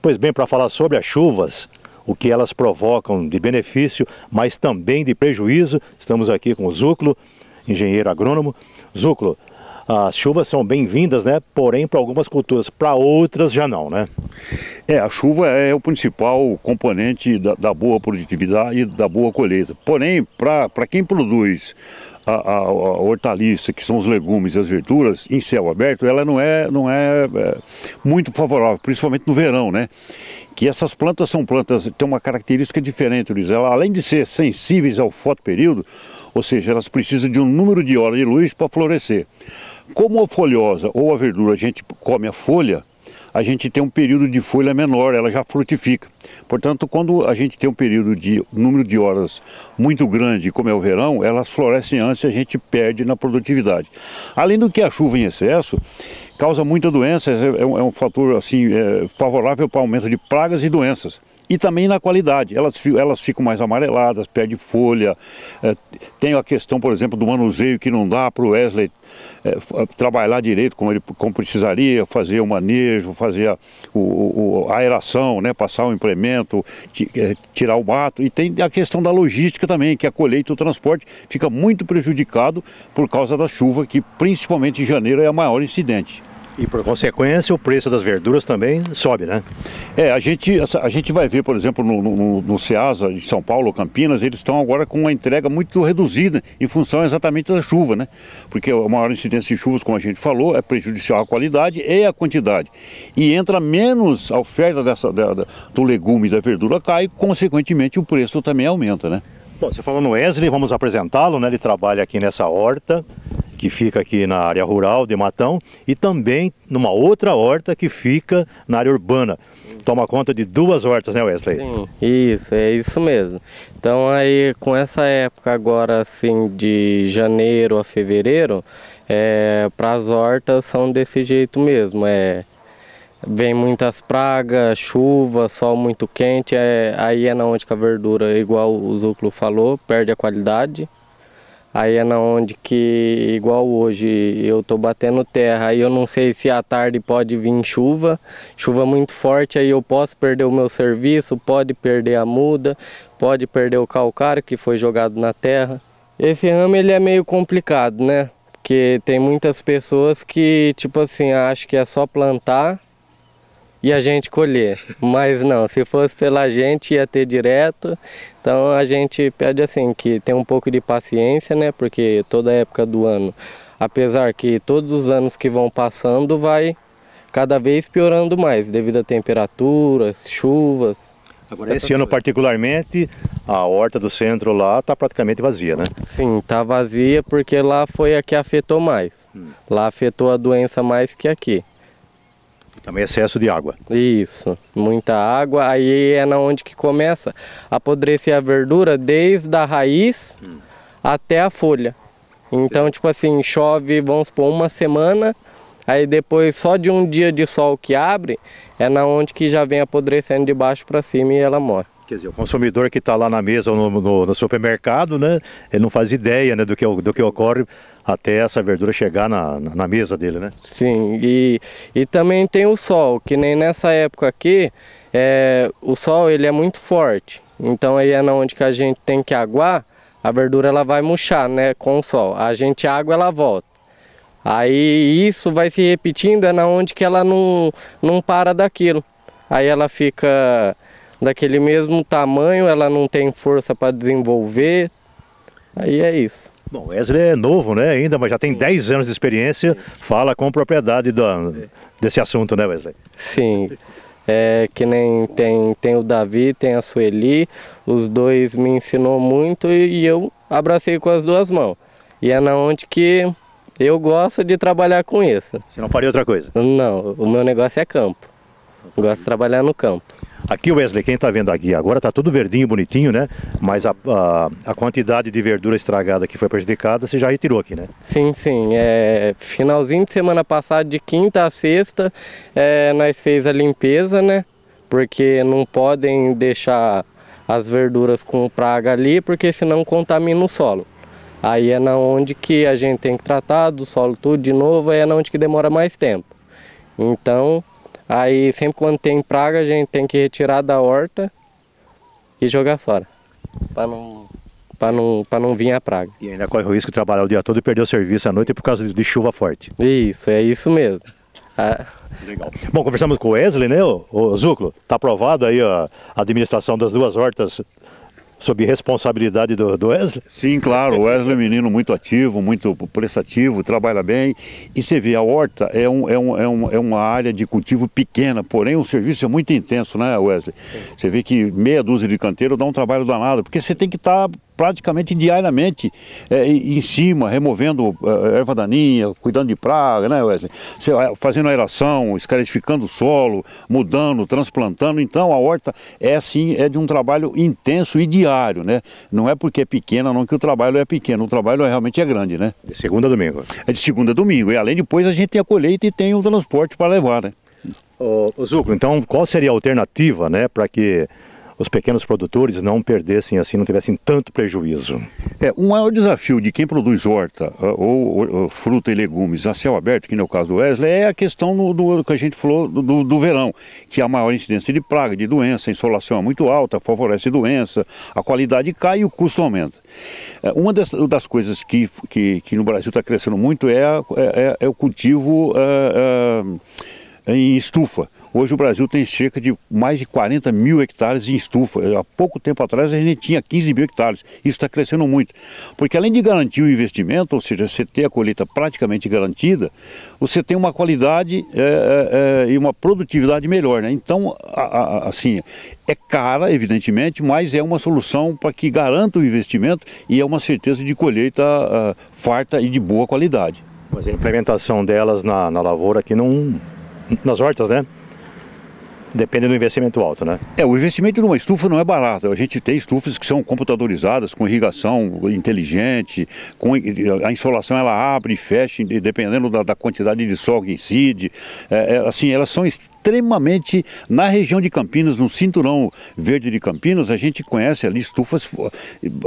Pois bem, para falar sobre as chuvas, o que elas provocam de benefício, mas também de prejuízo, estamos aqui com o Zuclo, engenheiro agrônomo. Zuclo, as chuvas são bem-vindas, né? Porém, para algumas culturas, para outras já não, né? É, a chuva é o principal componente da, da boa produtividade e da boa colheita. Porém, para quem produz a, a, a, hortaliça, que são os legumes e as verduras, em céu aberto, ela não é, não é, é muito favorável, principalmente no verão, né? Que essas plantas são plantas que têm uma característica diferente, Luiz. Ela, além de ser sensíveis ao fotoperíodo, ou seja, elas precisam de um número de horas de luz para florescer. Como a folhosa ou a verdura a gente come a folha, a gente tem um período de folha menor, ela já frutifica. Portanto, quando a gente tem um período de número de horas muito grande, como é o verão, elas florescem antes e a gente perde na produtividade. Além do que a chuva em excesso, causa muita doença, é, é, um, é um, fator assim é, favorável para aumento de pragas e doenças. E também na qualidade, elas, elas ficam mais amareladas, perde folha. É, tem a questão, por exemplo, do manuseio que não dá para o Wesley é, trabalhar direito como ele como precisaria, fazer o manejo, fazer a, o, a aeração, né, passar o implemento, tirar o mato. E tem a questão da logística também, que a colheita e o transporte fica muito prejudicado por causa da chuva, que principalmente em janeiro é o maior incidente. E por consequência, o preço das verduras também sobe, né? É, a gente, a gente vai ver, por exemplo, no, no, no Ceasa de São Paulo, Campinas, eles estão agora com uma entrega muito reduzida em função exatamente da chuva, né? Porque a maior incidência de chuvas, como a gente falou, é prejudicial à qualidade e à quantidade. E entra menos a oferta dessa, da, do legume e da verdura cai, consequentemente o preço também aumenta, né? Bom, você falou no Wesley, vamos apresentá-lo, né? Ele trabalha aqui nessa horta que fica aqui na área rural de Matão, e também numa outra horta que fica na área urbana. Toma conta de duas hortas, né, Wesley? Sim, isso, é isso mesmo. Então aí com essa época agora assim de janeiro a fevereiro, é, para as hortas são desse jeito mesmo. É, vem muitas pragas, chuva, sol muito quente, é, aí é na onde que a verdura, igual o Zuclo falou, perde a qualidade. Aí é na onde que, igual hoje, eu tô batendo terra, aí eu não sei se à tarde pode vir chuva, chuva muito forte, aí eu posso perder o meu serviço, pode perder a muda, pode perder o calcário que foi jogado na terra. Esse ramo ele é meio complicado, né? Porque tem muitas pessoas que, tipo assim, acham que é só plantar e a gente colher. Mas não, se fosse pela gente ia ter direto. Então a gente pede assim que tenha um pouco de paciência, né? Porque toda época do ano, apesar que todos os anos que vão passando vai cada vez piorando mais devido a temperaturas, chuvas. Agora esse ano particularmente a horta do centro lá está praticamente vazia, né? Sim, está vazia porque lá foi a que afetou mais. Hum. Lá afetou a doença mais que aqui. Também excesso de água. Isso, muita água. Aí é na onde que começa a apodrecer a verdura desde a raiz hum. até a folha. Então, tipo assim, chove, vamos por uma semana, aí depois só de um dia de sol que abre, é na onde que já vem apodrecendo de baixo para cima e ela morre. Quer dizer, o consumidor que está lá na mesa ou no, no, no, supermercado, né, ele não faz ideia né, do, que, do que ocorre até essa verdura chegar na, na mesa dele, né? Sim, e, e também tem o sol, que nem nessa época aqui, é, o sol ele é muito forte, então aí é onde que a gente tem que aguar, a verdura ela vai murchar né, com o sol, a gente água ela volta. Aí isso vai se repetindo, é na onde que ela não, não para daquilo. Aí ela fica daquele mesmo tamanho, ela não tem força para desenvolver. Aí é isso. Bom, Wesley é novo, né, ainda, mas já tem 10 anos de experiência. Fala com propriedade do desse assunto, né, Wesley? Sim. É, que nem tem, tem o Davi, tem a Sueli, os dois me ensinou muito e, e eu abracei com as duas mãos. E é na onde que eu gosto de trabalhar com isso. Você não faria outra coisa? Não, o meu negócio é campo. Gosto de trabalhar no campo. Aqui, Wesley, quem está vendo aqui agora está tudo verdinho, bonitinho, né? Mas a, a, a, quantidade de verdura estragada que foi prejudicada, você já retirou aqui, né? Sim, sim. É, finalzinho de semana passada, de quinta a sexta, é, nós fez a limpeza, né? Porque não podem deixar as verduras com praga ali, porque senão contamina o solo. Aí é na onde que a gente tem que tratar do solo tudo de novo, aí é na onde que demora mais tempo. Então, Aí sempre quando tem praga a gente tem que retirar da horta e jogar fora. Para não para não, pra não vir a praga. E ainda corre o risco de trabalhar o dia todo e perder o serviço à noite por causa de chuva forte. Isso, é isso mesmo. Ah. Legal. Bom, conversamos com o Wesley, né, o, o Zuclo? Está aprovado aí a administração das duas hortas sob responsabilidade do, do Wesley? Sim, claro. O Wesley é um menino muito ativo, muito prestativo, trabalha bem. E você vê, a horta é, um, é, um, é, um, é uma área de cultivo pequena, porém o serviço é muito intenso, né, Wesley? Você vê que meia dúzia de canteiro dá um trabalho danado, porque você tem que estar. Tá praticamente diariamente é, em cima, removendo é, erva daninha, cuidando de praga, né, Wesley? fazendo aeração, escarificando o solo, mudando, transplantando. Então a horta é assim, é de um trabalho intenso e diário, né? Não é porque é pequena, não que o trabalho é pequeno, o trabalho é, realmente é grande, né? De segunda a domingo. É de segunda a domingo. E além depois a gente tem a colheita e tem o transporte para levar, né? Ô, então qual seria a alternativa, né, para que os pequenos produtores não perdessem assim, não tivessem tanto prejuízo. É, o maior desafio de quem produz horta ah, ou, ou, ou, fruta e legumes a céu aberto, que no caso do Wesley, é a questão do, do que a gente falou do, do, verão, que a maior incidência de praga, de doença, a insolação é muito alta, favorece doença, a qualidade cai e o custo aumenta. É, uma das, das, coisas que, que, que no Brasil está crescendo muito é, é, é, é, o cultivo ah, ah, em estufa Hoje o Brasil tem cerca de mais de 40 mil hectares em estufa. Há pouco tempo atrás a gente tinha 15 mil hectares. Isso está crescendo muito. Porque além de garantir o investimento, ou seja, você ter a colheita praticamente garantida, você tem uma qualidade é, é, é, e uma produtividade melhor. Né? Então, a, a, assim, é cara, evidentemente, mas é uma solução para que garanta o investimento e é uma certeza de colheita é, farta e de boa qualidade. Mas a implementação delas na, na lavoura aqui não. nas hortas, né? Depende do investimento alto, né? É, o investimento numa estufa não é barato. A gente tem estufas que são computadorizadas, com irrigação inteligente, com a insolação ela abre e fecha, dependendo da, da quantidade de sol que incide. É, é, assim, elas são extremamente na região de Campinas, no cinturão verde de Campinas, a gente conhece ali estufas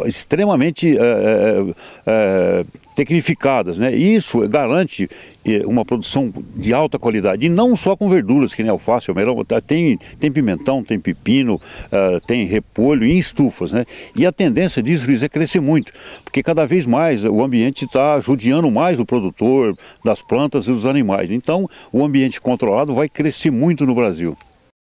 extremamente é, é, é tecnificadas. Né? Isso garante eh, uma produção de alta qualidade, e não só com verduras, que nem alface, melão, tá, tem, tem pimentão, tem pepino, uh, tem repolho em estufas. Né? E a tendência disso, Luiz, é crescer muito, porque cada vez mais o ambiente está judiando mais o produtor, das plantas e dos animais. Então, o ambiente controlado vai crescer muito no Brasil.